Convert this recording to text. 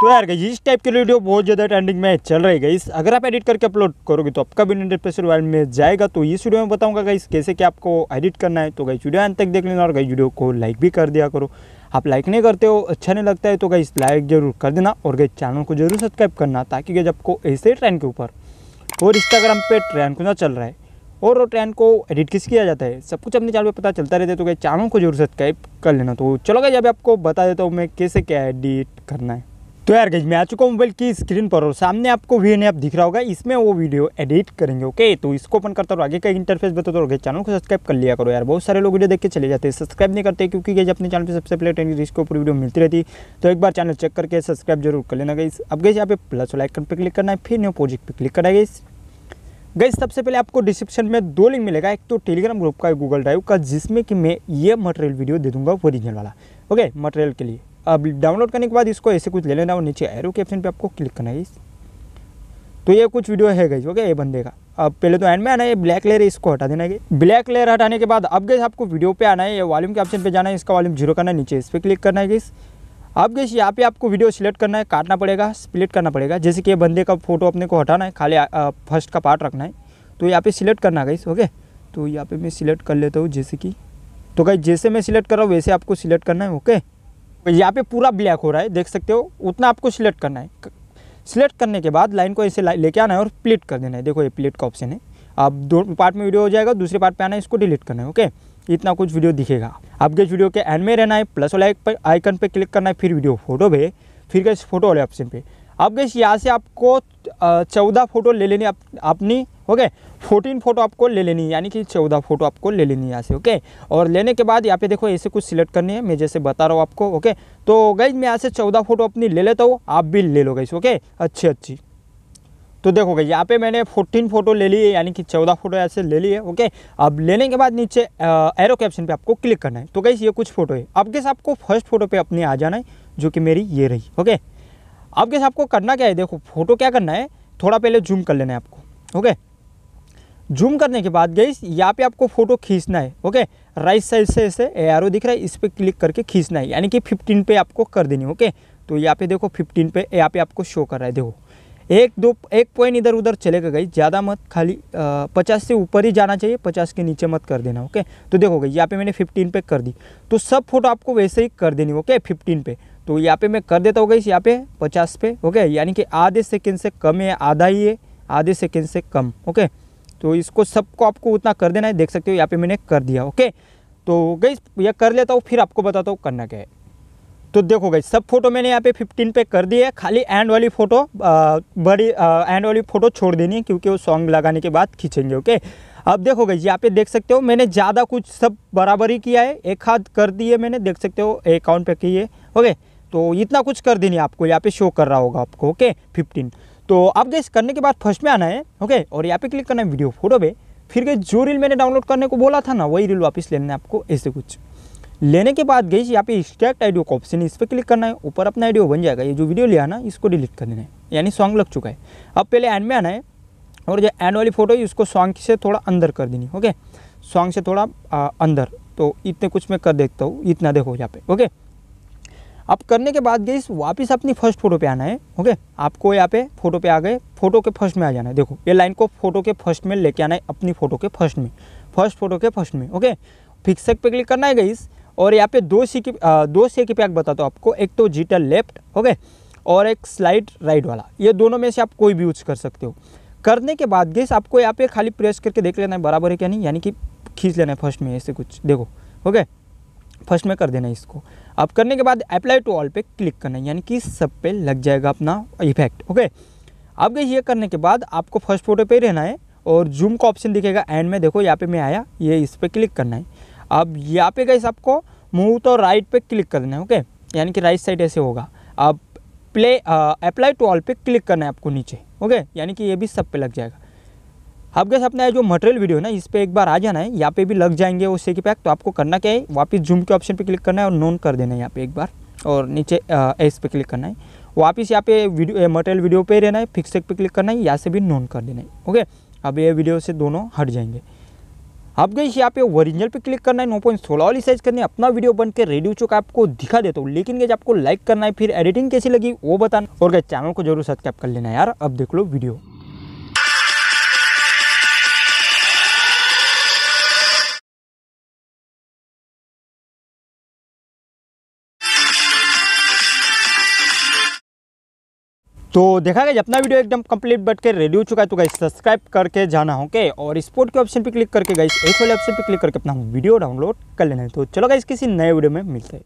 तो यार गई इस टाइप की वीडियो बहुत ज़्यादा ट्रेंडिंग में चल रही गई अगर आप एडिट करके अपलोड करोगे तो आपका भी हंड्रेड परसेंट वायर में जाएगा तो इस वीडियो में बताऊंगा गई कैसे क्या आपको एडिट करना है तो गई वीडियो अंत तक देख लेना और गई वीडियो को लाइक भी कर दिया करो आप लाइक नहीं करते हो अच्छा नहीं लगता है तो गई लाइक जरूर कर देना और गई चैनल को जरूर सब्सक्राइब करना ताकि गई आपको ऐसे ट्रेंड के ऊपर और इंस्टाग्राम पर ट्रेंड को ना चल रहा है और ट्रेन ट्रेंड को एडिट किस किया जाता है सब कुछ अपने चैनल पर पता चलता रहता है तो गई चैनल को जरूर सब्सक्राइब कर लेना तो चलो गई अभी आपको बता देता हूँ मैं कैसे क्या एडिट करना है तो यार गज मैं आ चुका हूँ मोबाइल की स्क्रीन पर और सामने आपको वी एन ऐप दिख रहा होगा इसमें वो वीडियो एडिट करेंगे ओके तो इसको ओपन करता हूँ आगे का इंटरफेस बताता हूँ चैनल को सब्सक्राइब कर लिया करो यार बहुत सारे लोग वीडियो देख के चले जाते हैं सब्सक्राइब नहीं करते क्योंकि गज अपने चैनल पर सबसे पहले टेन तो इसके ऊपर वीडियो मिलती रहती तो एक बार चैनल चेक करके सब्सक्राइब जरूर कर लेना गई अब गई यहाँ पे प्लस लाइकन पर क्लिक करना है फिर न्यू प्रोजेक्ट पर क्लिक करना है गई सबसे पहले आपको डिस्क्रिप्शन में दो लिंक मिलेगा एक तो टेलीग्राम ग्रुप का गूगल ड्राइव का जिसमें कि मैं ये मटेरियल वीडियो दे दूंगा ओरिजिनल वाला ओके मटेरियल के लिए अब डाउनलोड करने के बाद इसको ऐसे कुछ ले लेना और नीचे एरो के ऑप्शन पे आपको क्लिक करना है तो ये कुछ वीडियो है गई ओके ये बंदे का अब पहले तो एंड में आना है ब्लैक लेयर इसको हटा देना है ब्लैक लेयर हटाने के बाद अब गए आपको वीडियो पे आना है वॉल्यूम के ऑप्शन पे जाना है इसका वॉल्यूम जीरो करना है नीचे इस पर क्लिक करना है गई अब गई यहाँ पे आपको वीडियो सिलेक्ट करना है काटना पड़ेगा स्प्लिट करना पड़ेगा जैसे कि ये बंदे का फोटो अपने को हटाना है खाली फर्स्ट का पार्ट रखना है तो यहाँ पे सिलेक्ट करना है ओके तो यहाँ पे मैं सिलेक्ट कर लेता हूँ जैसे कि तो गई जैसे मैं सिलेक्ट कर रहा हूँ वैसे आपको सिलेक्ट करना है ओके यहाँ पे पूरा ब्लैक हो रहा है देख सकते हो उतना आपको सिलेक्ट करना है सिलेक्ट करने के बाद लाइन को ऐसे लेके आना है और प्लेट कर देना है देखो ये प्लेट का ऑप्शन है आप दो पार्ट में वीडियो हो जाएगा दूसरे पार्ट पे आना है इसको डिलीट करना है ओके इतना कुछ वीडियो दिखेगा आपके वीडियो के एंड में रहना है प्लस वाला पर आइकन पर क्लिक करना है फिर वीडियो फोटो पे फिर गए फोटो वाले ऑप्शन पर अब गए यहाँ से आपको चौदह फोटो ले लेने अपनी ओके फोर्टीन फोटो आपको ले लेनी है यानी कि चौदह फोटो आपको ले लेनी है यहाँ से ओके और लेने के बाद यहाँ पे देखो ऐसे कुछ सिलेक्ट करनी है मैं जैसे बता रहा हूँ आपको ओके तो गई मैं यहाँ से चौदह फोटो अपनी ले लेता हूँ आप भी ले लो गई ओके अच्छी अच्छी तो देखो गई यहाँ पे मैंने 14 फोटो ले ली है यानी कि 14 फोटो ऐसे ले लिए ओके अब लेने के बाद नीचे एरो कैप्शन पे आपको क्लिक करना है तो गई ये कुछ फोटो है अब कैसे आपको फर्स्ट फोटो पे अपने आ जाना है जो कि मेरी ये रही ओके अब कैसे आपको करना क्या है देखो फोटो क्या करना है थोड़ा पहले जूम कर लेना है आपको ओके जूम करने के बाद गई यहाँ पे आपको फ़ोटो खींचना है ओके राइट साइड से ऐसे एरो दिख रहा है इस पर क्लिक करके खींचना है यानी कि 15 पे आपको कर देनी ओके तो यहाँ पे देखो 15 पे यहाँ पे आपको शो कर रहा है देखो एक दो एक पॉइंट इधर उधर चलेगा गई ज़्यादा मत खाली आ, पचास से ऊपर ही जाना चाहिए पचास के नीचे मत कर देना ओके तो देखो गई यहाँ पे मैंने फिफ्टीन पे कर दी तो सब फोटो आपको वैसे ही कर देनी ओके फिफ्टीन पे तो यहाँ पे मैं कर देता हूँ गई यहाँ पे पचास पे ओके यानी कि आधे सेकेंड से कम है आधा ही है आधे सेकेंड से कम ओके तो इसको सबको आपको उतना कर देना है देख सकते हो यहाँ पे मैंने कर दिया ओके तो गई यह कर लेता हूँ फिर आपको बताता हूँ करना क्या है तो देखो गई सब फोटो मैंने यहाँ पे 15 पे कर दी है खाली एंड वाली फ़ोटो बड़ी एंड वाली फ़ोटो छोड़ देनी है क्योंकि वो सॉन्ग लगाने के बाद खींचेंगे ओके अब देखो गई यहाँ पे देख सकते हो मैंने ज़्यादा कुछ सब बराबर ही किया है एक हाथ कर दिए मैंने देख सकते हो अकाउंट पे किए ओके तो इतना कुछ कर देनी आपको यहाँ पे शो कर रहा होगा आपको ओके फिफ्टीन तो आप गैस करने के बाद फर्स्ट में आना है ओके और यहाँ पे क्लिक करना है वीडियो फोटो पे फिर गई जो रील मैंने डाउनलोड करने को बोला था ना वही रील वापस लेना है आपको ऐसे कुछ लेने के बाद गई यहाँ पे स्ट्रैक्ट आइडियो का ऑप्शन है इस पर क्लिक करना है ऊपर अपना आइडियो बन जाएगा ये जो वीडियो लिया ना इसको डिलीट कर देना है यानी सॉन्ग लग चुका है अब पहले एंड में आना है और जो एंड वाली फोटो है उसको सॉन्ग से थोड़ा अंदर कर देनी ओके सॉन्ग से थोड़ा अंदर तो इतने कुछ मैं कर देखता हूँ इतना देखो यहाँ पे ओके अब करने के बाद गई वापस अपनी फर्स्ट फोटो पे आना है ओके आपको यहाँ पे फोटो पे आ गए फोटो के फर्स्ट में आ जाना है देखो ये लाइन को फोटो के फर्स्ट में लेके आना है अपनी फोटो के फर्स्ट में फर्स्ट फोटो के फर्स्ट में ओके फिक्सक पे क्लिक करना है गई और यहाँ पे दो सी की दो सी की पैक बताता हूँ आपको एक तो जीटा लेफ्ट ओके और एक स्लाइड राइट वाला ये दोनों में से आप कोई भी यूज कर सकते हो करने के बाद गई आपको यहाँ पे खाली प्रेस करके देख लेना है बराबर है क्या नहीं यानी कि खींच लेना है फर्स्ट में ऐसे कुछ देखो ओके फर्स्ट में कर देना है इसको अब करने के बाद अप्लाई टू ऑल पे क्लिक करना है यानी कि सब पे लग जाएगा अपना इफेक्ट ओके अब गई ये करने के बाद आपको फर्स्ट फोटो पे रहना है और जूम का ऑप्शन दिखेगा एंड में देखो यहाँ पे मैं आया ये इस पर क्लिक करना है अब यहाँ पे गई आपको मूव तो राइट पर क्लिक कर देना है ओके यानी कि राइट साइड ऐसे होगा अब प्ले अप्लाई टू ऑल पे क्लिक करना है आपको नीचे ओके यानी कि ये भी सब पे लग जाएगा आप गैस अपना जो मटेरियल वीडियो है ना इस पर एक बार आ जाना है यहाँ पे भी लग जाएंगे वो सेकी पैक तो आपको करना क्या है वापस जूम के ऑप्शन पे क्लिक करना है और नॉन कर देना है यहाँ पे एक बार और नीचे एस पे क्लिक करना है वापस यहाँ पे वीडियो मटेरियल वीडियो पे रहना है फिक्स पे क्लिक करना है यहाँ से भी नॉन कर देना है ओके अब ये वीडियो से दोनों हट जाएंगे आप गई यहाँ पे ओरिजिनल पे क्लिक करना है नो पॉइंट सोलह वाली साइज करनी है अपना वीडियो बन के रेडी हो चुका आपको दिखा देता हूँ लेकिन गई आपको लाइक करना है फिर एडिटिंग कैसी लगी वो बताना और गई चैनल को जरूर सब्सक्राइब कर लेना यार अब देख लो वीडियो तो देखा गया अपना वीडियो एकदम कंप्लीट बट के रेडी हो चुका है तो गाइस सब्सक्राइब करके जाना होके और स्पोर्ट के ऑप्शन पे क्लिक करके गाइस एक वाले ऑप्शन पे क्लिक करके अपना वीडियो डाउनलोड कर लेना है तो चलो गाइस किसी नए वीडियो में मिलते हैं